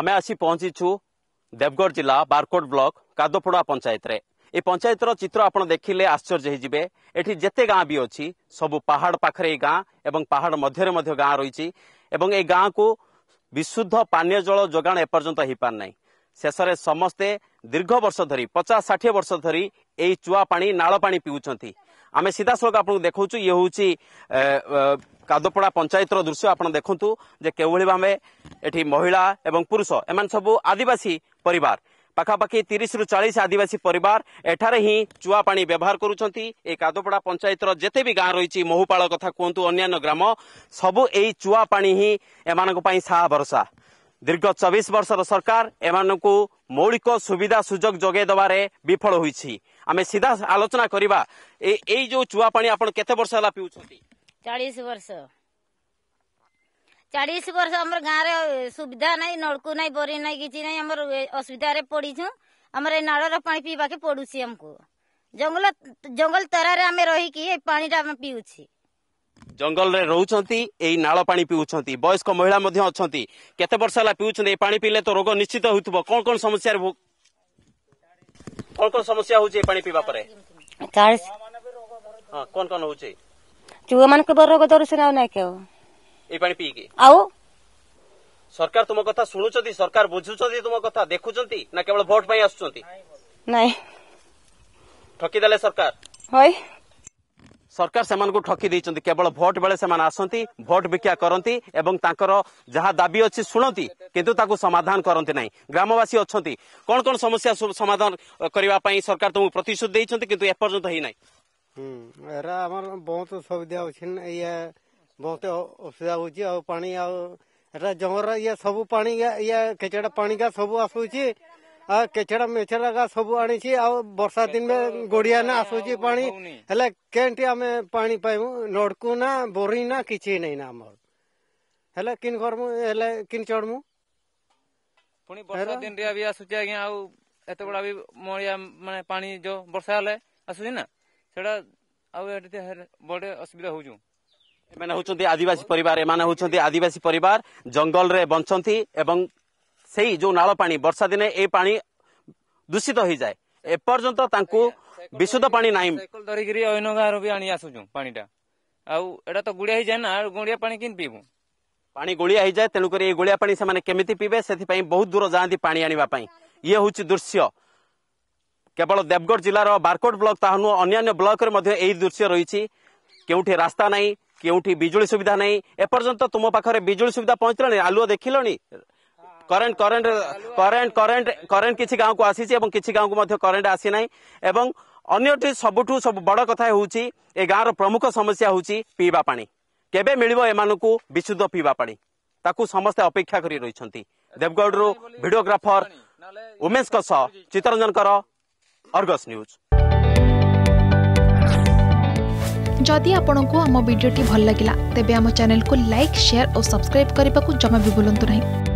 ଆମେ ଆସି ପହଞ୍ଚିଛୁ ଦେବଗଡ଼ ଜିଲ୍ଲା ବାରକୋଟ ବ୍ଲକ କାଦପଡ଼ା ପଞ୍ଚାୟତରେ ଏ ପଞ୍ଚାୟତର ଚିତ୍ର ଆପଣ ଦେଖିଲେ ଆଶ୍ଚର୍ଯ୍ୟ ହୋଇଯିବେ ଏଠି ଯେତେ ଗାଁ ବି ଅଛି ସବୁ ପାହାଡ଼ ପାଖରେ ଏଇ ଗାଁ ଏବଂ ପାହାଡ଼ ମଧ୍ୟରେ ମଧ୍ୟ ଗାଁ ରହିଛି ଏବଂ ଏଇ ଗାଁକୁ ବିଶୁଦ୍ଧ ପାନୀୟ ଜଳ ଯୋଗାଣ ଏପର୍ଯ୍ୟନ୍ତ ହୋଇପାରି ଶେଷରେ ସମସ୍ତେ ଦୀର୍ଘ ବର୍ଷ ଧରି ପଚାଶ ଷାଠିଏ ବର୍ଷ ଧରି ଏଇ ଚୁଆ ପାଣି ନାଳ ପାଣି ପିଉଛନ୍ତି আমি ସିଧାସଳଖ ଆପଣଙ୍କୁ ଦେଖାଉଛୁ ଇଏ ହେଉଛି କାଦପଡ଼ା ପଞ୍ଚାୟତର ଦୃଶ୍ୟ ଆପଣ ଦେଖନ୍ତୁ ଯେ କେଉଁଭଳି ଭାବେ ଏଠି ମହିଳା ଏବଂ ପୁରୁଷ ଏମାନେ ସବୁ ଆଦିବାସୀ ପରିବାର ପାଖାପାଖି ତିରିଶରୁ ଚାଳିଶ ଆଦିବାସୀ ପରିବାର ଏଠାରେ ହିଁ ଚୁଆପାଣି ବ୍ୟବହାର କରୁଛନ୍ତି ଏ କାଦପଡ଼ା ପଞ୍ଚାୟତର ଯେତେ ବି ଗାଁ ରହିଛି ମହୁପାଳ କଥା କୁହନ୍ତୁ ଅନ୍ୟାନ୍ୟ ଗ୍ରାମ ସବୁ ଏଇ ଚୁଆପାଣି ହିଁ ଏମାନଙ୍କ ପାଇଁ ସାହା ଭରସା ଦୀର୍ଘ ଚବିଶ ବର୍ଷର ସରକାର ଏମାନଙ୍କୁ ମୌଳିକ ସୁବିଧା ସୁଯୋଗ ଯୋଗାଇ ଦେବାରେ ବିଫଳ ହୋଇଛି ଆମେ ସିଧା ଆଲୋଚନା କରିବା ଏଇ ଯୋଉ ଚୁଆ ପାଣି ଆପଣ କେତେ ବର୍ଷ ହେଲା ପିଉଛନ୍ତି ଚାଳିଶ ବର୍ଷ ଚାଳିଶ ବର୍ଷ ଆମର ଗାଁରେ ସୁବିଧା ନାହିଁ ନଳକୁ ନାହିଁ ବୋରିଂ ନାହିଁ କିଛି ନାହିଁ ଆମର ଅସୁବିଧାରେ ପଡ଼ିଛୁ ଆମର ଏ ନାଳର ପାଣି ପିଇବାକୁ ପଡ଼ୁଛି ଆମକୁ ଜଙ୍ଗଲ ଜଙ୍ଗଲ ତରାରେ ଆମେ ରହିକି ଏ ପାଣିଟା ଆମେ ପିଉଛି ଜଙ୍ଗଲରେ ରହୁଛନ୍ତି ଏଇ ନାଳ ପାଣି ପିଉଛନ୍ତି ବୟସ୍କ ମହିଳା ମଧ୍ୟ ଅଛନ୍ତି କେତେ ବର୍ଷ ହେଲା ପିଉଛନ୍ତି ଏଇ ପାଣି ପିଇଲେ ତ ରୋଗ ନିଶ୍ଚିତ ହୋଇଥିବ କଣ କଣ ସମସ୍ୟାରେ କଣ କଣ ସମସ୍ୟା ହଉଛି ଏଇ ପାଣି ପିଇବା ପରେ କଣ କଣ ହଉଛି ଚୁଆମାନଙ୍କୁ ରୋଗ ଧରୁଛି ନା ନାଇଁ କେଉଁ ଏଇ ପାଣି ପିଇକି ଆଉ ସରକାର ତୁମ କଥା ଶୁଣୁଛନ୍ତି ସରକାର ବୁଝୁଛନ୍ତି ତୁମ କଥା ଦେଖୁଛନ୍ତି ନା କେବଳ ଭୋଟ ପାଇଁ ଆସୁଛନ୍ତି ନାଇଁ ଠକିଦେଲେ ସରକାର ହଇ सरकार से ठकी केवल भोट बेले आसट बिक्षा करती जहां दाबी अच्छी शुणी कि समाधान करती ना ग्रामवासी अच्छा कौन कौन समस्या समाधान करने सरकार तुमको प्रतिश्रुति कि बहुत सुविधा बहुत असुविधा हो पानी जमर सब पानी ये सब आस केचड़ा मेचड़ा सब आनी बर्षा दिन में गोड़िया ना आसूच पानी हेले केंटी आम पानी पाइबू नड़कु ना बोरी ना कि नहीं ना आम हेले किन घर हेले किन चढ़मु पुनी बर्षा दिन रे भी आसुच आ गया एते बड़ा भी मोरिया माने पानी जो बर्षा हले आसुच ना सेड़ा आउ एते बड़े असुविधा होजु मैंने होंगे आदिवासी परिवार एमाने होंगे आदिवासी परिवार जंगल रे बंचंती एवं সেই ଯେଉଁ ନାଳ ପାଣି ବର୍ଷା ଦିନେ ଏ ପାଣି ଦୂଷିତ ହେଇଯାଏ ଏପର୍ଯ୍ୟନ୍ତ ତାଙ୍କୁ ବିଶୁଦ୍ଧ ପାଣି ନାହିଁ ଧରିକିରି ଅନ୍ୟ ଗାଁରୁ ବି ଆଣି ଆସୁଛୁ ପାଣିଟା ଆଉ ଏଇଟା ତ ଗୁଳିଆ ହେଇଯାଏ ନା ଗୁଳିଆ ପାଣି କେମିତି ପିଇବୁ ପାଣି ଗୋଳିଆ ହେଇଯାଏ ତେଣୁକରି ଏଇ ଗୋଳିଆ ପାଣି ସେମାନେ କେମିତି ପିଇବେ ସେଥିପାଇଁ ବହୁତ ଦୂର ଯାଆନ୍ତି ପାଣି ଆଣିବା ପାଇଁ ଇଏ ହେଉଛି ଦୃଶ୍ୟ କେବଳ ଦେବଗଡ଼ ଜିଲ୍ଲାର ବାରକୋଟ ବ୍ଲକ ତାହା ନୁହଁ ଅନ୍ୟାନ୍ୟ ବ୍ଲକରେ ମଧ୍ୟ ଏହି ଦୃଶ୍ୟ ରହିଛି କେଉଁଠି ରାସ୍ତା ନାହିଁ କେଉଁଠି ବିଜୁଳି ସୁବିଧା ନାହିଁ ଏପର୍ଯ୍ୟନ୍ତ ତୁମ ପାଖରେ ବିଜୁଳି ସୁବିଧା ପହଞ୍ଚିଲାଣି ଆଲୁଅ ଦେଖିଲଣି current current current current current କିଛି ଗାଁକୁ ଆସିଛି ଏବଂ କିଛି ଗାଁକୁ ମଧ୍ୟ କରେଣ୍ଟ ଆସିନାହିଁ ଏବଂ ଅନ୍ୟଟି ସବୁଠୁ ସବୁ ବଡ଼ କଥା ହେଉଛି ଏ ଗାଁର ପ୍ରମୁଖ ସମସ୍ୟା ହେଉଛି ପିଇବା ପାଣି କେବେ ମିଳିବ ଏମାନଙ୍କୁ ବିଶୁଦ୍ଧ ପିଇବା ପାଣି ତାକୁ ସମସ୍ତେ ଅପେକ୍ଷା କରି ରହିଛନ୍ତି ଦେବଗଡ଼ରୁ ଭିଡ଼ିଓଗ୍ରାଫର ଉମେଶଙ୍କ ସହ ଚିତ୍ତରଞ୍ଜନଙ୍କର ଅର୍ଗସ୍ ନ୍ୟୁଜ୍ ଯଦି ଆପଣଙ୍କୁ ଆମ ଭିଡ଼ିଓଟି ଭଲ ଲାଗିଲା ତେବେ ଆମ ଚ୍ୟାନେଲକୁ ଲାଇକ୍ ସେୟାର ଓ ସବସ୍କ୍ରାଇବ୍ କରିବାକୁ ଜମା ବି ଭୁଲନ୍ତୁ ନାହିଁ